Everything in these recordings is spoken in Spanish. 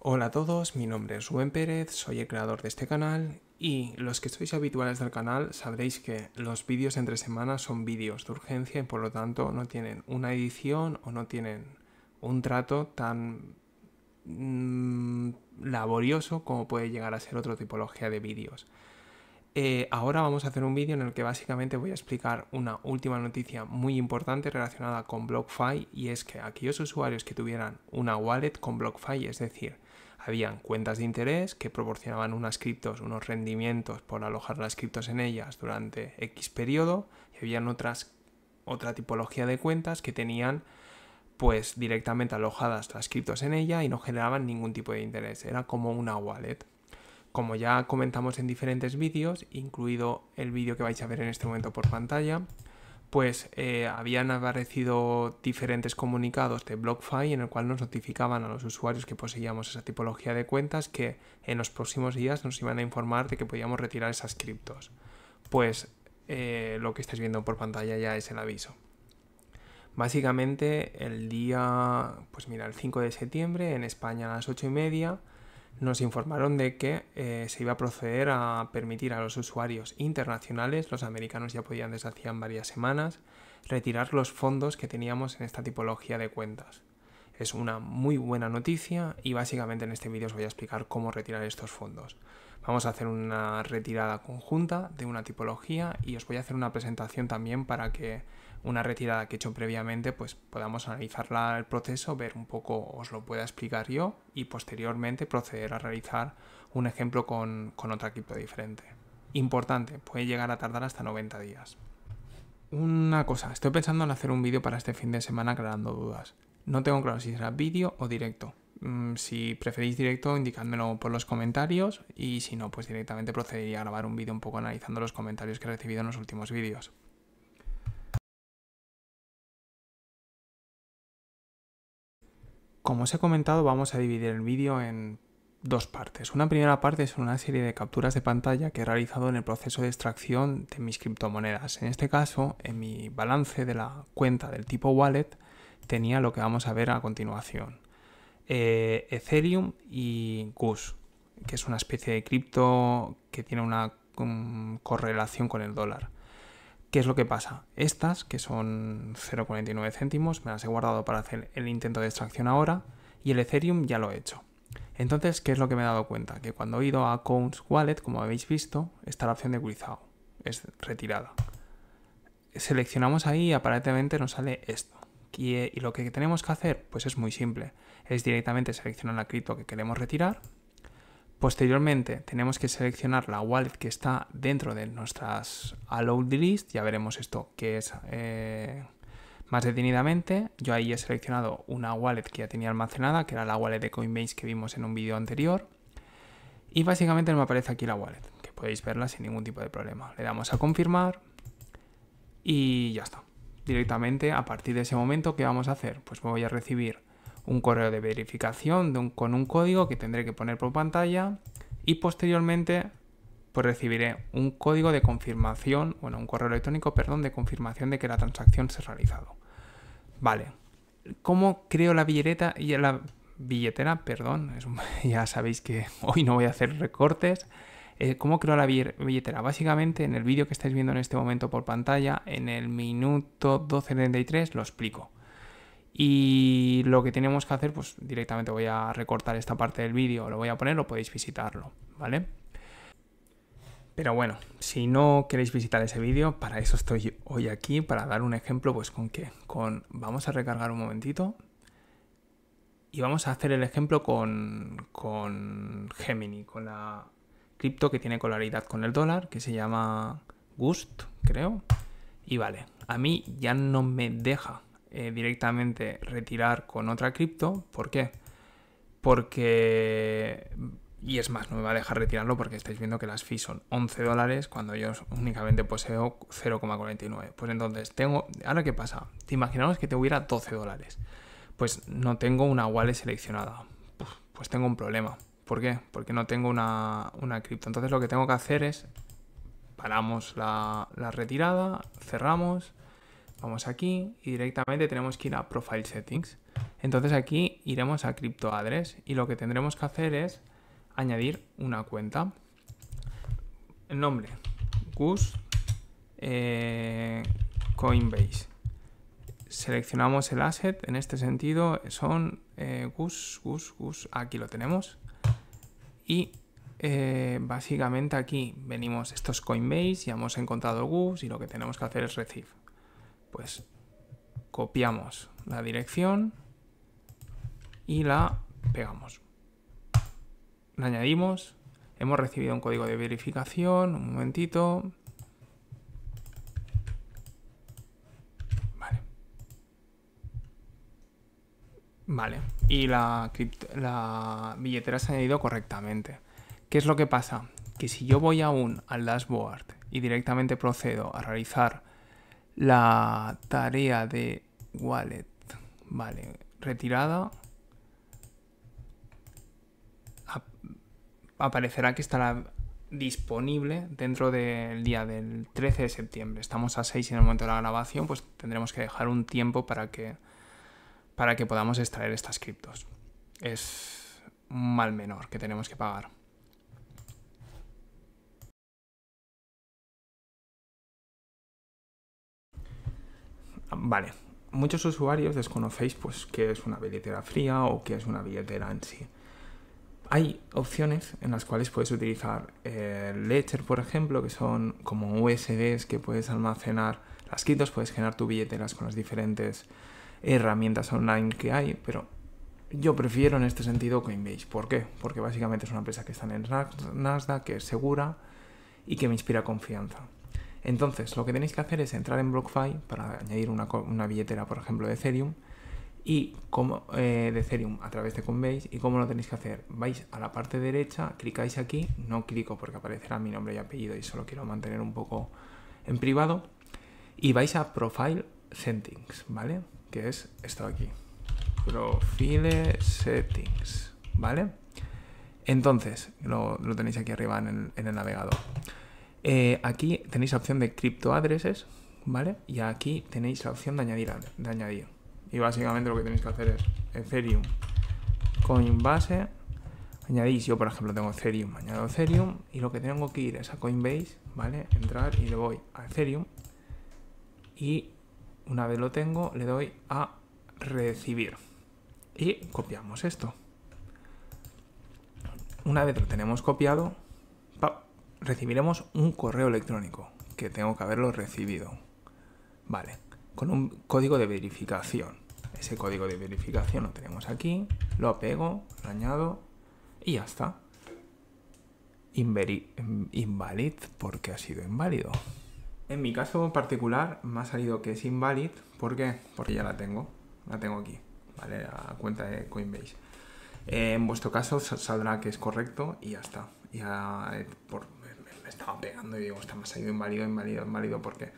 Hola a todos, mi nombre es Rubén Pérez, soy el creador de este canal y los que sois habituales del canal sabréis que los vídeos entre semanas son vídeos de urgencia y por lo tanto no tienen una edición o no tienen un trato tan mm, laborioso como puede llegar a ser otra tipología de vídeos. Eh, ahora vamos a hacer un vídeo en el que básicamente voy a explicar una última noticia muy importante relacionada con BlockFi y es que aquellos usuarios que tuvieran una wallet con BlockFi, es decir, habían cuentas de interés que proporcionaban unas criptos, unos rendimientos por alojar las criptos en ellas durante X periodo y habían otras, otra tipología de cuentas que tenían pues directamente alojadas las criptos en ella y no generaban ningún tipo de interés, era como una wallet. Como ya comentamos en diferentes vídeos, incluido el vídeo que vais a ver en este momento por pantalla, pues eh, habían aparecido diferentes comunicados de BlockFi en el cual nos notificaban a los usuarios que poseíamos esa tipología de cuentas que en los próximos días nos iban a informar de que podíamos retirar esas criptos. Pues eh, lo que estáis viendo por pantalla ya es el aviso. Básicamente el día, pues mira, el 5 de septiembre en España a las 8 y media nos informaron de que eh, se iba a proceder a permitir a los usuarios internacionales, los americanos ya podían desde hacían varias semanas, retirar los fondos que teníamos en esta tipología de cuentas. Es una muy buena noticia y básicamente en este vídeo os voy a explicar cómo retirar estos fondos. Vamos a hacer una retirada conjunta de una tipología y os voy a hacer una presentación también para que una retirada que he hecho previamente, pues podamos analizarla el proceso, ver un poco, os lo pueda explicar yo y posteriormente proceder a realizar un ejemplo con, con otra equipo diferente. Importante, puede llegar a tardar hasta 90 días. Una cosa, estoy pensando en hacer un vídeo para este fin de semana aclarando dudas. No tengo claro si será vídeo o directo. Mm, si preferís directo, indicadmelo por los comentarios y si no, pues directamente procedería a grabar un vídeo un poco analizando los comentarios que he recibido en los últimos vídeos. Como os he comentado, vamos a dividir el vídeo en dos partes. Una primera parte es una serie de capturas de pantalla que he realizado en el proceso de extracción de mis criptomonedas. En este caso, en mi balance de la cuenta del tipo wallet, tenía lo que vamos a ver a continuación. Eh, Ethereum y GUS, que es una especie de cripto que tiene una mm, correlación con el dólar. ¿Qué es lo que pasa? Estas, que son 0,49 céntimos, me las he guardado para hacer el intento de extracción ahora y el Ethereum ya lo he hecho. Entonces, ¿qué es lo que me he dado cuenta? Que cuando he ido a Accounts Wallet, como habéis visto, está la opción de Withdraw, es retirada. Seleccionamos ahí y aparentemente nos sale esto. Y, eh, y lo que tenemos que hacer, pues es muy simple. Es directamente seleccionar la cripto que queremos retirar Posteriormente tenemos que seleccionar la wallet que está dentro de nuestras allowed list, ya veremos esto que es eh, más detenidamente. Yo ahí he seleccionado una wallet que ya tenía almacenada, que era la wallet de Coinbase que vimos en un vídeo anterior. Y básicamente me aparece aquí la wallet, que podéis verla sin ningún tipo de problema. Le damos a confirmar y ya está. Directamente a partir de ese momento, ¿qué vamos a hacer? Pues voy a recibir un correo de verificación con un código que tendré que poner por pantalla y posteriormente pues recibiré un código de confirmación, bueno, un correo electrónico, perdón, de confirmación de que la transacción se ha realizado. Vale. ¿Cómo creo la billetera y la billetera, perdón, ya sabéis que hoy no voy a hacer recortes. Eh, ¿Cómo creo la billetera? Básicamente en el vídeo que estáis viendo en este momento por pantalla, en el minuto 12.33 lo explico. Y lo que tenemos que hacer, pues directamente voy a recortar esta parte del vídeo, lo voy a poner, lo podéis visitarlo, ¿vale? Pero bueno, si no queréis visitar ese vídeo, para eso estoy hoy aquí, para dar un ejemplo, pues con qué, con vamos a recargar un momentito y vamos a hacer el ejemplo con, con Gemini, con la cripto que tiene colaridad con el dólar, que se llama Gust, creo. Y vale, a mí ya no me deja eh, directamente retirar con otra cripto. ¿Por qué? Porque... Y es más, no me va a dejar retirarlo porque estáis viendo que las fees son 11 dólares cuando yo únicamente poseo 0,49. Pues entonces, tengo... ¿Ahora qué pasa? Te imaginamos que te hubiera 12 dólares. Pues no tengo una wallet seleccionada. Pues tengo un problema. ¿Por qué? Porque no tengo una, una cripto. Entonces lo que tengo que hacer es paramos la, la retirada, cerramos Vamos aquí y directamente tenemos que ir a Profile Settings. Entonces aquí iremos a Address y lo que tendremos que hacer es añadir una cuenta. El nombre, Gus eh, Coinbase. Seleccionamos el asset, en este sentido son eh, Gus, Gus, Gus, aquí lo tenemos. Y eh, básicamente aquí venimos, estos Coinbase, y hemos encontrado Gus y lo que tenemos que hacer es Receive. Pues copiamos la dirección y la pegamos. La añadimos. Hemos recibido un código de verificación. Un momentito. Vale. Vale. Y la, la billetera se ha añadido correctamente. ¿Qué es lo que pasa? Que si yo voy aún al dashboard y directamente procedo a realizar la tarea de wallet. Vale, retirada. Aparecerá que estará disponible dentro del día del 13 de septiembre. Estamos a 6 en el momento de la grabación, pues tendremos que dejar un tiempo para que, para que podamos extraer estas criptos. Es un mal menor que tenemos que pagar. Vale, muchos usuarios desconocéis pues qué es una billetera fría o qué es una billetera en sí. Hay opciones en las cuales puedes utilizar eh, Ledger, por ejemplo, que son como USBs que puedes almacenar las quitos, puedes generar tu billeteras con las diferentes herramientas online que hay, pero yo prefiero en este sentido Coinbase. ¿Por qué? Porque básicamente es una empresa que está en Nasdaq, que es segura y que me inspira confianza. Entonces, lo que tenéis que hacer es entrar en BlockFi para añadir una, billetera, por ejemplo, de Ethereum y como, eh, de Ethereum a través de Coinbase. ¿Y cómo lo tenéis que hacer? Vais a la parte derecha, clicáis aquí, no clico porque aparecerá mi nombre y apellido y solo quiero mantener un poco en privado. Y vais a Profile Settings, ¿vale? Que es esto aquí. Profile Settings, ¿vale? Entonces, lo, tenéis aquí arriba en el navegador. Eh, aquí tenéis la opción de criptoadreses, ¿vale? Y aquí tenéis la opción de añadir, de añadir. Y básicamente lo que tenéis que hacer es Ethereum, Coinbase, añadís, yo por ejemplo tengo Ethereum, añado Ethereum y lo que tengo que ir es a Coinbase, ¿vale? Entrar y le voy a Ethereum y una vez lo tengo le doy a recibir y copiamos esto. Una vez lo tenemos copiado, recibiremos un correo electrónico, que tengo que haberlo recibido. Vale, con un código de verificación. Ese código de verificación lo tenemos aquí, lo apego, lo añado y ya está. invalid porque ha sido inválido. En mi caso particular me ha salido que es invalid. ¿Por Porque ya la tengo. La tengo aquí, ¿vale? La cuenta de Coinbase. en vuestro caso saldrá que es correcto y ya está. Ya, eh, por, estaba pegando y digo, está más salido inválido, inválido, inválido, porque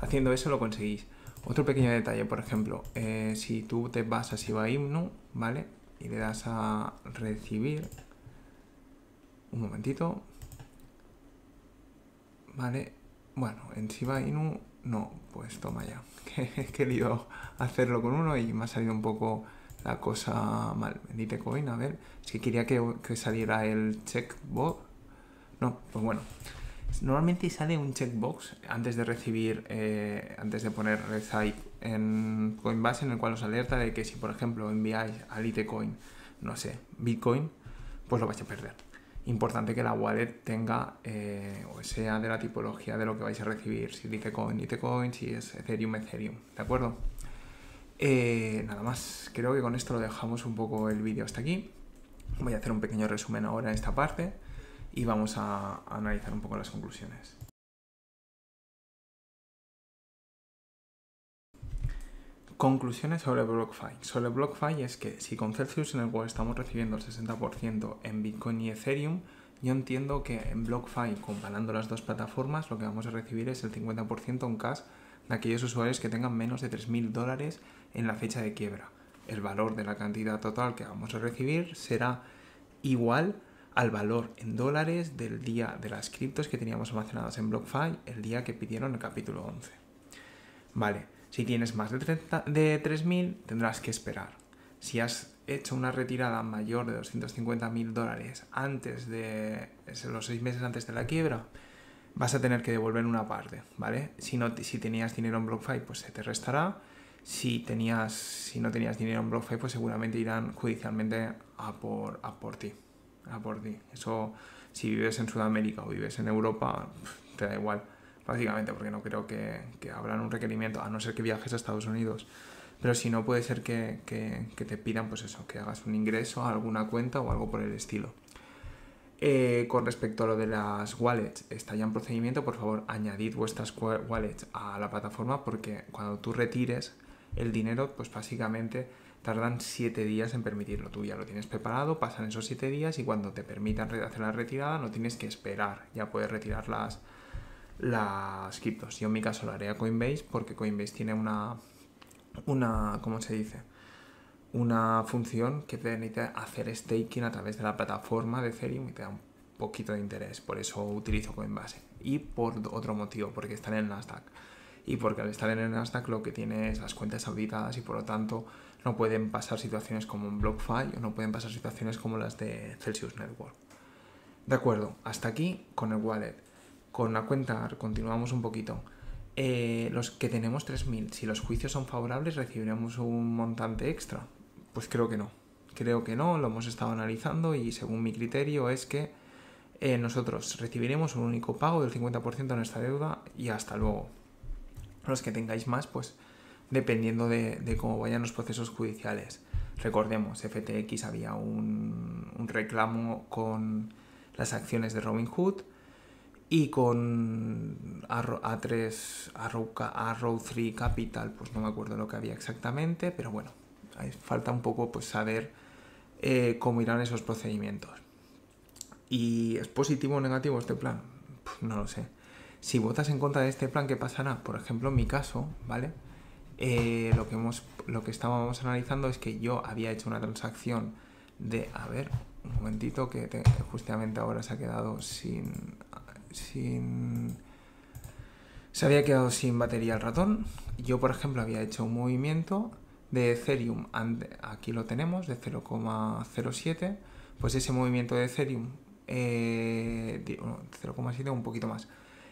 haciendo eso lo conseguís. Otro pequeño detalle, por ejemplo, eh, si tú te vas a Shiba Inu, ¿vale? Y le das a recibir. Un momentito. Vale. Bueno, en Shiba Inu no, pues toma ya. he querido hacerlo con uno y me ha salido un poco la cosa mal. Bendite coin, a ver. Es que quería que, que saliera el checkbox no, pues bueno. Normalmente sale un checkbox antes de recibir, eh, antes de poner site en Coinbase, en el cual os alerta de que si, por ejemplo, enviáis a Litecoin, no sé, Bitcoin, pues lo vais a perder. Importante que la wallet tenga eh, o sea de la tipología de lo que vais a recibir, si Litecoin, Litecoin, si es Ethereum, Ethereum, ¿de acuerdo? Eh, nada más, creo que con esto lo dejamos un poco el vídeo hasta aquí. Voy a hacer un pequeño resumen ahora en esta parte y vamos a analizar un poco las conclusiones. Conclusiones sobre BlockFi. Sobre BlockFi es que si con Celsius en el cual estamos recibiendo el 60% en Bitcoin y Ethereum, yo entiendo que en BlockFi, comparando las dos plataformas, lo que vamos a recibir es el 50% en cash de aquellos usuarios que tengan menos de 3.000 dólares en la fecha de quiebra. El valor de la cantidad total que vamos a recibir será igual al valor en dólares del día de las criptos que teníamos almacenadas en BlockFi el día que pidieron el capítulo 11. Vale, si tienes más de, 3.000 tendrás que esperar. Si has hecho una retirada mayor de 250.000 dólares antes de los seis meses antes de la quiebra, vas a tener que devolver una parte, ¿vale? Si, no, si tenías dinero en BlockFi, pues se te restará. Si, tenías, si no tenías dinero en BlockFi, pues seguramente irán judicialmente a por, a por ti a por ti. Eso, si vives en Sudamérica o vives en Europa, te da igual, básicamente, porque no creo que, habrán un requerimiento, a no ser que viajes a Estados Unidos. Pero si no, puede ser que, te pidan, pues eso, que hagas un ingreso a alguna cuenta o algo por el estilo. Eh, con respecto a lo de las wallets, está ya en procedimiento, por favor añadid vuestras wallets a la plataforma porque cuando tú retires el dinero, pues básicamente tardan 7 días en permitirlo. Tú ya lo tienes preparado, pasan esos 7 días y cuando te permitan hacer la retirada no tienes que esperar, ya puedes retirar las, las criptos. Yo en mi caso lo haré a Coinbase porque Coinbase tiene una, una ¿cómo se dice? Una función que te permite hacer staking a través de la plataforma de Ethereum y te da un poquito de interés. Por eso utilizo Coinbase. Y por otro motivo, porque están en Nasdaq y porque al estar en el Nasdaq lo que tiene es las cuentas auditadas y por lo tanto no pueden pasar situaciones como un BlockFi o no pueden pasar situaciones como las de Celsius Network. De acuerdo, hasta aquí con el wallet. Con la cuenta continuamos un poquito. Eh, los que tenemos 3.000, si los juicios son favorables, recibiremos un montante extra. Pues creo que no. Creo que no, lo hemos estado analizando y según mi criterio es que eh, nosotros recibiremos un único pago del 50% de nuestra deuda y hasta luego los que tengáis más, pues dependiendo de, cómo vayan los procesos judiciales. Recordemos, FTX había un, reclamo con las acciones de Robin Hood y con A3, a 3 Capital, pues no me acuerdo lo que había exactamente, pero bueno, falta un poco pues saber eh, cómo irán esos procedimientos. ¿Y es positivo o negativo este plan? no lo sé si votas en contra de este plan, ¿qué pasará? Por ejemplo, en mi caso, ¿vale? Eh, lo, que lo que estábamos analizando es que yo había hecho una transacción de, a ver, un momentito que justamente ahora se ha quedado sin, sin, se había quedado sin batería el ratón. Yo, por ejemplo, había hecho un movimiento de Ethereum, aquí lo tenemos, de 0,07, pues ese movimiento de Ethereum, 0,7 eh, un poquito más,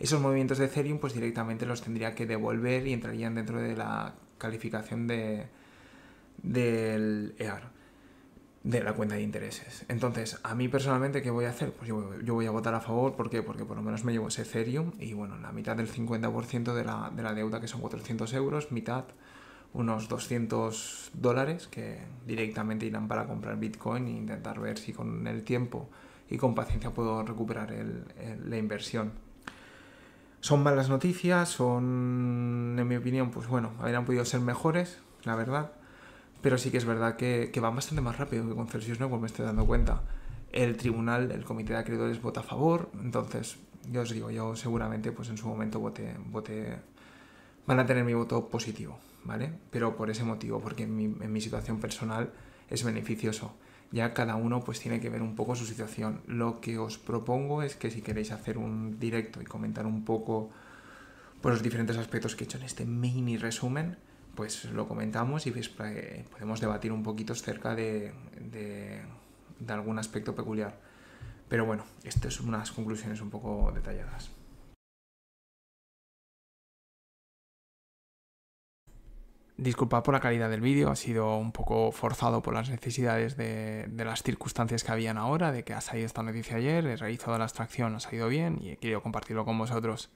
esos movimientos de Ethereum pues directamente los tendría que devolver y entrarían dentro de la calificación de, del EAR de la cuenta de intereses. Entonces, a mí personalmente, ¿qué voy a hacer? Pues yo, voy a votar a favor, ¿por qué? Porque por lo menos me llevo ese Ethereum y bueno, la mitad del 50% de la, de la deuda, que son 400 euros, mitad unos 200 dólares que directamente irán para comprar Bitcoin e intentar ver si con el tiempo y con paciencia puedo recuperar el, la inversión. Son malas noticias, son, en mi opinión, pues bueno, habrían podido ser mejores, la verdad. Pero sí que es verdad que, que van bastante más rápido que con Celsius Network, me estoy dando cuenta. El tribunal, el comité de acreedores vota a favor, entonces yo os digo, yo seguramente pues en su momento vote, vote van a tener mi voto positivo, ¿vale? Pero por ese motivo, porque en mi, en mi situación personal es beneficioso ya cada uno pues tiene que ver un poco su situación. Lo que os propongo es que si queréis hacer un directo y comentar un poco pues, los diferentes aspectos que he hecho en este mini resumen, pues lo comentamos y pues, eh, podemos debatir un poquito acerca de, de algún aspecto peculiar. Pero bueno, esto son unas conclusiones un poco detalladas. Disculpad por la calidad del vídeo, ha sido un poco forzado por las necesidades de, las circunstancias que habían ahora, de que ha salido esta noticia ayer, he realizado la extracción, ha salido bien y he querido compartirlo con vosotros.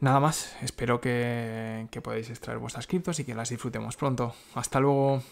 Nada más, espero que, que podáis extraer vuestras criptos y que las disfrutemos pronto. Hasta luego.